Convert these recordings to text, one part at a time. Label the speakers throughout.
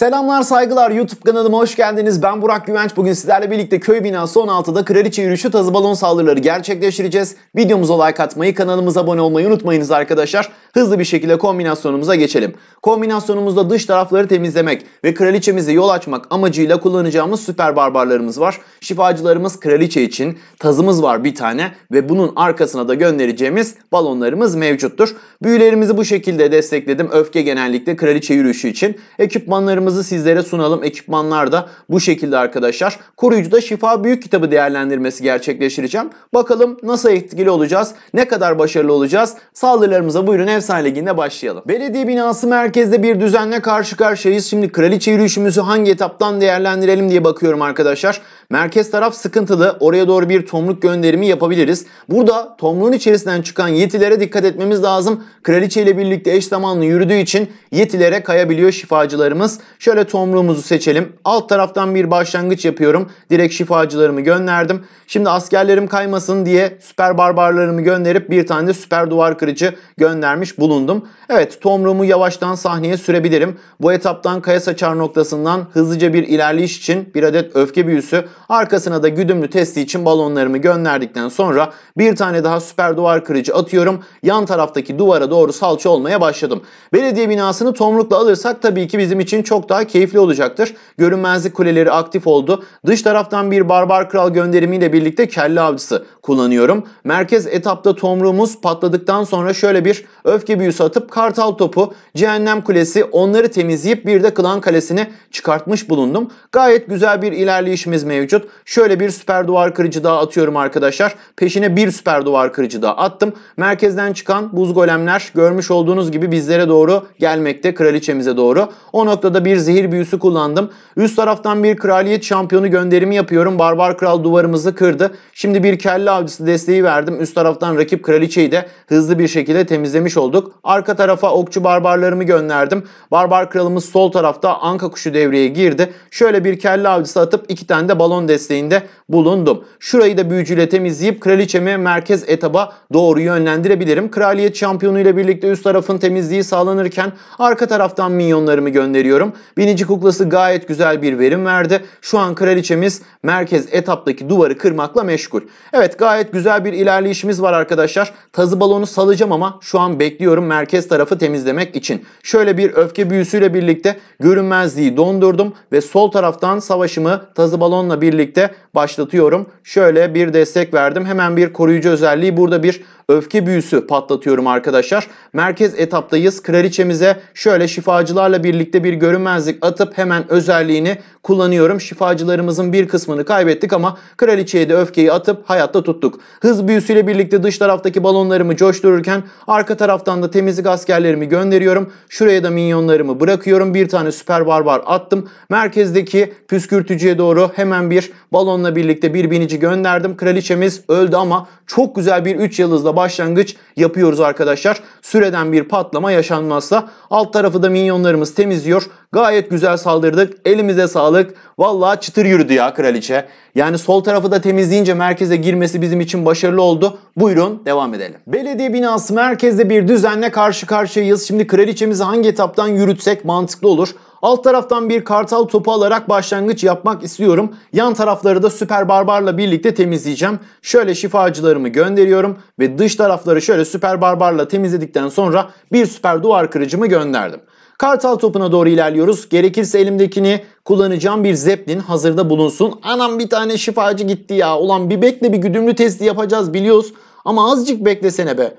Speaker 1: Selamlar saygılar YouTube kanalıma hoş geldiniz. Ben Burak Güvenç. Bugün sizlerle birlikte köy binası 16'da kraliçe yürüyüşü tazı balon saldırıları gerçekleştireceğiz. Videomuza like atmayı, kanalımıza abone olmayı unutmayınız arkadaşlar. Hızlı bir şekilde kombinasyonumuza geçelim. Kombinasyonumuzda dış tarafları temizlemek ve kraliçemize yol açmak amacıyla kullanacağımız süper barbarlarımız var. Şifacılarımız kraliçe için, tazımız var bir tane ve bunun arkasına da göndereceğimiz balonlarımız mevcuttur. Büyülerimizi bu şekilde destekledim. Öfke genellikle kraliçe yürüyüşü için. Ekipmanlarımız Notlarımızı sizlere sunalım. Ekipmanlar da bu şekilde arkadaşlar. Koruyucuda şifa büyük kitabı değerlendirmesi gerçekleştireceğim. Bakalım nasıl etkili olacağız? Ne kadar başarılı olacağız? Saldırılarımıza buyurun Efsane Ligi'nde başlayalım. Belediye binası merkezde bir düzenle karşı karşıyayız. Şimdi kraliçe yürüyüşümüzü hangi etaptan değerlendirelim diye bakıyorum arkadaşlar. Merkez taraf sıkıntılı. Oraya doğru bir tomruk gönderimi yapabiliriz. Burada tomruğun içerisinden çıkan yetilere dikkat etmemiz lazım. Kraliçe ile birlikte eş zamanlı yürüdüğü için yetilere kayabiliyor şifacılarımız. Şöyle tomruğumuzu seçelim. Alt taraftan bir başlangıç yapıyorum. Direkt şifacılarımı gönderdim. Şimdi askerlerim kaymasın diye süper barbarlarımı gönderip bir tane de süper duvar kırıcı göndermiş bulundum. Evet tomruğumu yavaştan sahneye sürebilirim. Bu etaptan kaya saçar noktasından hızlıca bir ilerleyiş için bir adet öfke büyüsü Arkasına da güdümlü testi için balonlarımı gönderdikten sonra bir tane daha süper duvar kırıcı atıyorum. Yan taraftaki duvara doğru salça olmaya başladım. Belediye binasını tomrukla alırsak tabii ki bizim için çok daha keyifli olacaktır. Görünmezlik kuleleri aktif oldu. Dış taraftan bir barbar kral gönderimiyle birlikte kelle avcısı kullanıyorum. Merkez etapta tomruğumuz patladıktan sonra şöyle bir öfke büyüsü atıp kartal topu, cehennem kulesi onları temizleyip bir de klan kalesini çıkartmış bulundum. Gayet güzel bir ilerleyişimiz mevcut mevcut. Şöyle bir süper duvar kırıcı daha atıyorum arkadaşlar. Peşine bir süper duvar kırıcı daha attım. Merkezden çıkan buz golemler görmüş olduğunuz gibi bizlere doğru gelmekte kraliçemize doğru. O noktada bir zehir büyüsü kullandım. Üst taraftan bir kraliyet şampiyonu gönderimi yapıyorum. Barbar kral duvarımızı kırdı. Şimdi bir kelle avcısı desteği verdim. Üst taraftan rakip kraliçeyi de hızlı bir şekilde temizlemiş olduk. Arka tarafa okçu barbarlarımı gönderdim. Barbar kralımız sol tarafta anka kuşu devreye girdi. Şöyle bir kelle avcısı atıp iki tane de balon kanun desteğinde bulundum. Şurayı da büyücüyle temizleyip kraliçemi merkez etaba doğru yönlendirebilirim. Kraliyet şampiyonu ile birlikte üst tarafın temizliği sağlanırken arka taraftan minyonlarımı gönderiyorum. Binici kuklası gayet güzel bir verim verdi. Şu an kraliçemiz merkez etaptaki duvarı kırmakla meşgul. Evet gayet güzel bir ilerleyişimiz var arkadaşlar. Tazı balonu salacağım ama şu an bekliyorum merkez tarafı temizlemek için. Şöyle bir öfke büyüsüyle birlikte görünmezliği dondurdum ve sol taraftan savaşımı tazı balonla birlikte başlatıyorum. Şöyle bir destek verdim. Hemen bir koruyucu özelliği burada bir öfke büyüsü patlatıyorum arkadaşlar. Merkez etaptayız. Kraliçemize şöyle şifacılarla birlikte bir görünmezlik atıp hemen özelliğini kullanıyorum. Şifacılarımızın bir kısmını kaybettik ama kraliçeye de öfkeyi atıp hayatta tuttuk. Hız büyüsüyle birlikte dış taraftaki balonlarımı coştururken arka taraftan da temizlik askerlerimi gönderiyorum. Şuraya da minyonlarımı bırakıyorum. Bir tane süper barbar attım. Merkezdeki püskürtücüye doğru hemen bir balonla birlikte bir binici gönderdim. Kraliçemiz öldü ama çok güzel bir 3 yıldızla başlangıç yapıyoruz arkadaşlar. Süreden bir patlama yaşanmazsa. Alt tarafı da minyonlarımız temizliyor. Gayet güzel saldırdık. Elimize sağlık. Vallahi çıtır yürüdü ya kraliçe. Yani sol tarafı da temizleyince merkeze girmesi bizim için başarılı oldu. Buyurun devam edelim. Belediye binası merkezde bir düzenle karşı karşıyayız. Şimdi kraliçemizi hangi etaptan yürütsek mantıklı olur? Alt taraftan bir kartal topu alarak başlangıç yapmak istiyorum. Yan tarafları da süper barbarla birlikte temizleyeceğim. Şöyle şifacılarımı gönderiyorum ve dış tarafları şöyle süper barbarla temizledikten sonra bir süper duvar kırıcımı gönderdim. Kartal topuna doğru ilerliyoruz. Gerekirse elimdekini kullanacağım bir zeplin hazırda bulunsun. Anam bir tane şifacı gitti ya. Ulan bir bekle bir güdümlü testi yapacağız biliyoruz. Ama azıcık beklesene be.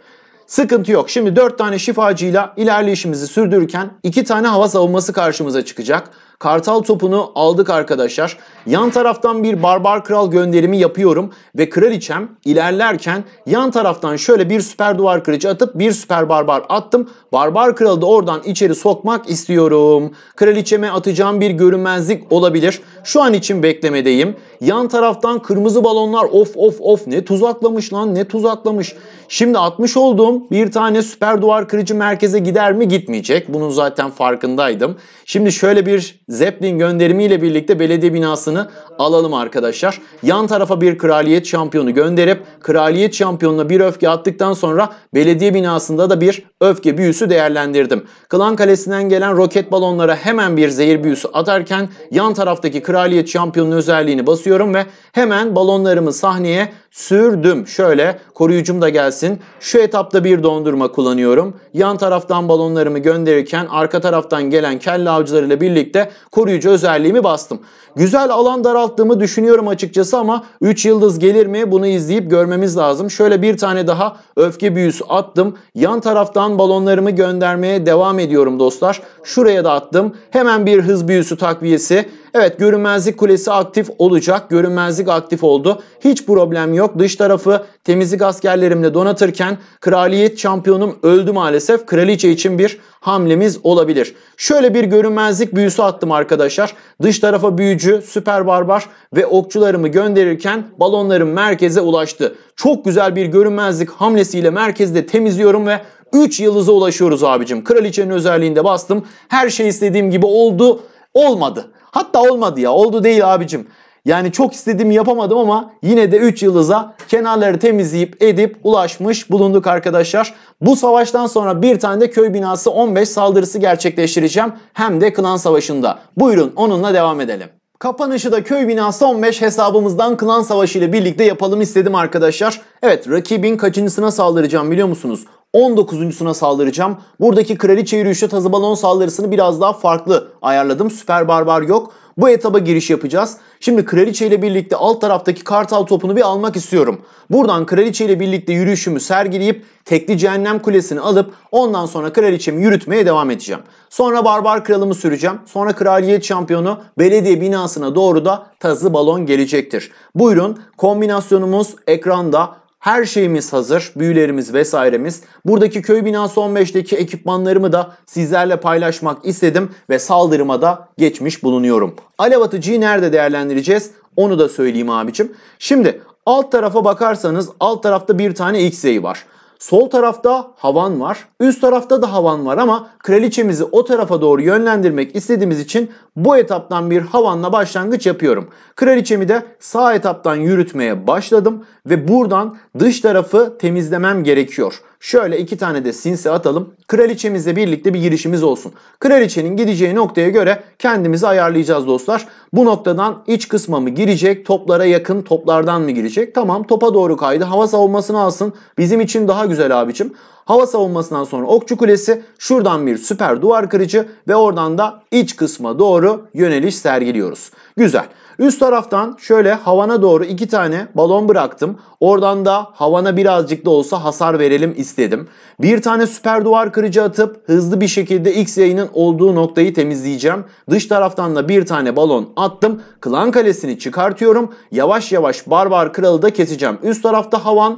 Speaker 1: Sıkıntı yok. Şimdi 4 tane şifacıyla ilerleyişimizi sürdürürken 2 tane hava savunması karşımıza çıkacak. Kartal topunu aldık arkadaşlar. Yan taraftan bir barbar kral gönderimi yapıyorum ve kraliçem ilerlerken yan taraftan şöyle bir süper duvar kırıcı atıp bir süper barbar attım. Barbar kralı da oradan içeri sokmak istiyorum. Kraliçeme atacağım bir görünmezlik olabilir. Şu an için beklemedeyim. Yan taraftan kırmızı balonlar of of of ne tuzaklamış lan ne tuzaklamış. Şimdi atmış olduğum bir tane süper duvar kırıcı merkeze gider mi gitmeyecek. Bunun zaten farkındaydım. Şimdi şöyle bir Zeppelin gönderimiyle birlikte belediye binasını iddiasını alalım arkadaşlar. Yan tarafa bir kraliyet şampiyonu gönderip kraliyet şampiyonuna bir öfke attıktan sonra belediye binasında da bir öfke büyüsü değerlendirdim. Klan kalesinden gelen roket balonlara hemen bir zehir büyüsü atarken yan taraftaki kraliyet Şampiyonun özelliğini basıyorum ve hemen balonlarımı sahneye sürdüm. Şöyle koruyucum da gelsin. Şu etapta bir dondurma kullanıyorum. Yan taraftan balonlarımı gönderirken arka taraftan gelen kelle avcılarıyla birlikte koruyucu özelliğimi bastım. Güzel alan daralttığımı düşünüyorum açıkçası ama 3 yıldız gelir mi bunu izleyip görmemiz lazım. Şöyle bir tane daha öfke büyüsü attım. Yan taraftan balonlarımı göndermeye devam ediyorum dostlar. Şuraya da attım. Hemen bir hız büyüsü takviyesi. Evet görünmezlik kulesi aktif olacak. Görünmezlik aktif oldu. Hiç problem yok. Dış tarafı temizlik askerlerimle donatırken kraliyet şampiyonum öldü maalesef. Kraliçe için bir hamlemiz olabilir. Şöyle bir görünmezlik büyüsü attım arkadaşlar. Dış tarafa büyücü, süper barbar ve okçularımı gönderirken balonlarım merkeze ulaştı. Çok güzel bir görünmezlik hamlesiyle merkezde temizliyorum ve 3 yıldıza ulaşıyoruz abicim. Kraliçenin özelliğinde bastım. Her şey istediğim gibi oldu Olmadı. Hatta olmadı ya. Oldu değil abicim. Yani çok istediğimi yapamadım ama yine de 3 yıldıza kenarları temizleyip edip ulaşmış bulunduk arkadaşlar. Bu savaştan sonra bir tane de köy binası 15 saldırısı gerçekleştireceğim. Hem de klan savaşında. Buyurun onunla devam edelim. Kapanışı da köy binası 15 hesabımızdan klan savaşı ile birlikte yapalım istedim arkadaşlar. Evet rakibin kaçıncısına saldıracağım biliyor musunuz? 19.suna saldıracağım. Buradaki kraliçe yürüyüşte tazı balon saldırısını biraz daha farklı ayarladım. Süper barbar yok. Bu etaba giriş yapacağız. Şimdi kraliçe ile birlikte alt taraftaki kartal topunu bir almak istiyorum. Buradan kraliçe ile birlikte yürüyüşümü sergileyip tekli cehennem kulesini alıp ondan sonra kraliçemi yürütmeye devam edeceğim. Sonra barbar kralımı süreceğim. Sonra kraliyet şampiyonu belediye binasına doğru da tazı balon gelecektir. Buyurun kombinasyonumuz ekranda her şeyimiz hazır. Büyülerimiz vesairemiz. Buradaki köy binası 15'teki ekipmanlarımı da sizlerle paylaşmak istedim ve saldırıma da geçmiş bulunuyorum. Alev atıcıyı nerede değerlendireceğiz? Onu da söyleyeyim abicim. Şimdi alt tarafa bakarsanız alt tarafta bir tane X var. Sol tarafta havan var. Üst tarafta da havan var ama kraliçemizi o tarafa doğru yönlendirmek istediğimiz için bu etaptan bir havanla başlangıç yapıyorum. Kraliçemi de sağ etaptan yürütmeye başladım ve buradan dış tarafı temizlemem gerekiyor. Şöyle iki tane de sinse atalım. Kraliçemizle birlikte bir girişimiz olsun. Kraliçenin gideceği noktaya göre kendimizi ayarlayacağız dostlar. Bu noktadan iç kısma mı girecek, toplara yakın toplardan mı girecek? Tamam topa doğru kaydı. Hava savunmasını alsın. Bizim için daha güzel abicim. Hava savunmasından sonra Okçu Kulesi, şuradan bir süper duvar kırıcı ve oradan da iç kısma doğru yöneliş sergiliyoruz. Güzel. Üst taraftan şöyle havana doğru iki tane balon bıraktım. Oradan da havana birazcık da olsa hasar verelim istedim. Bir tane süper duvar kırıcı atıp hızlı bir şekilde X yayının olduğu noktayı temizleyeceğim. Dış taraftan da bir tane balon attım. Klan kalesini çıkartıyorum. Yavaş yavaş barbar kralı da keseceğim. Üst tarafta havan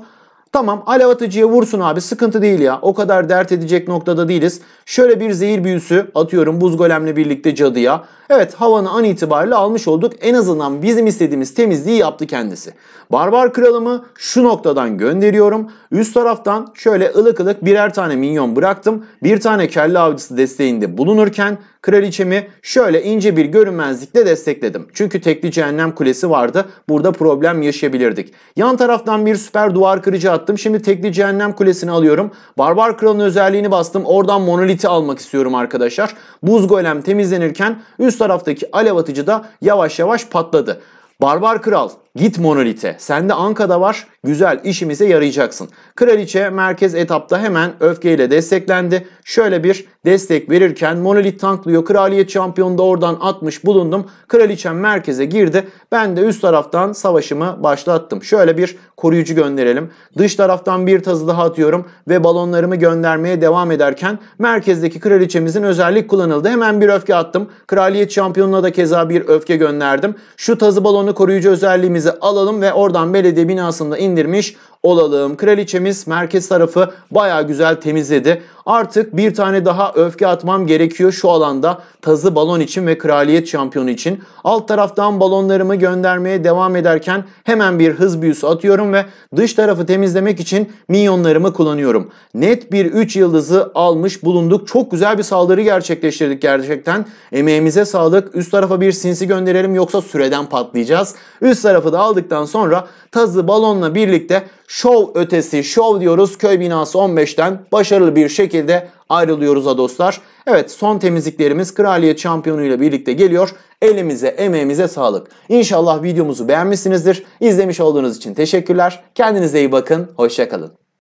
Speaker 1: Tamam alev atıcıya vursun abi sıkıntı değil ya. O kadar dert edecek noktada değiliz. Şöyle bir zehir büyüsü atıyorum buz golemle birlikte cadıya. Evet havanı an itibariyle almış olduk. En azından bizim istediğimiz temizliği yaptı kendisi. Barbar kralımı şu noktadan gönderiyorum. Üst taraftan şöyle ılık ılık birer tane minyon bıraktım. Bir tane kelle avcısı desteğinde bulunurken kraliçemi şöyle ince bir görünmezlikle destekledim. Çünkü tekli cehennem kulesi vardı. Burada problem yaşayabilirdik. Yan taraftan bir süper duvar kırıcı attım yarattım. Şimdi tekli cehennem kulesini alıyorum. Barbar kralın özelliğini bastım. Oradan monoliti almak istiyorum arkadaşlar. Buz golem temizlenirken üst taraftaki alev atıcı da yavaş yavaş patladı. Barbar kral Git monolite. Sende Anka'da var. Güzel işimize yarayacaksın. Kraliçe merkez etapta hemen öfkeyle desteklendi. Şöyle bir destek verirken monolit tanklıyor. Kraliyet şampiyonu da oradan atmış bulundum. Kraliçem merkeze girdi. Ben de üst taraftan savaşımı başlattım. Şöyle bir koruyucu gönderelim. Dış taraftan bir tazı daha atıyorum ve balonlarımı göndermeye devam ederken merkezdeki kraliçemizin özellik kullanıldı. Hemen bir öfke attım. Kraliyet şampiyonuna da keza bir öfke gönderdim. Şu tazı balonu koruyucu özelliğimiz elimize alalım ve oradan belediye binasında indirmiş olalım. Kraliçemiz merkez tarafı baya güzel temizledi. Artık bir tane daha öfke atmam gerekiyor şu alanda tazı balon için ve kraliyet şampiyonu için. Alt taraftan balonlarımı göndermeye devam ederken hemen bir hız büyüsü atıyorum ve dış tarafı temizlemek için minyonlarımı kullanıyorum. Net bir 3 yıldızı almış bulunduk. Çok güzel bir saldırı gerçekleştirdik gerçekten. Emeğimize sağlık. Üst tarafa bir sinsi gönderelim yoksa süreden patlayacağız. Üst tarafı kağıdı aldıktan sonra tazı balonla birlikte şov ötesi şov diyoruz. Köy binası 15'ten başarılı bir şekilde ayrılıyoruz ha dostlar. Evet son temizliklerimiz kraliyet şampiyonuyla birlikte geliyor. Elimize emeğimize sağlık. İnşallah videomuzu beğenmişsinizdir. İzlemiş olduğunuz için teşekkürler. Kendinize iyi bakın. Hoşçakalın.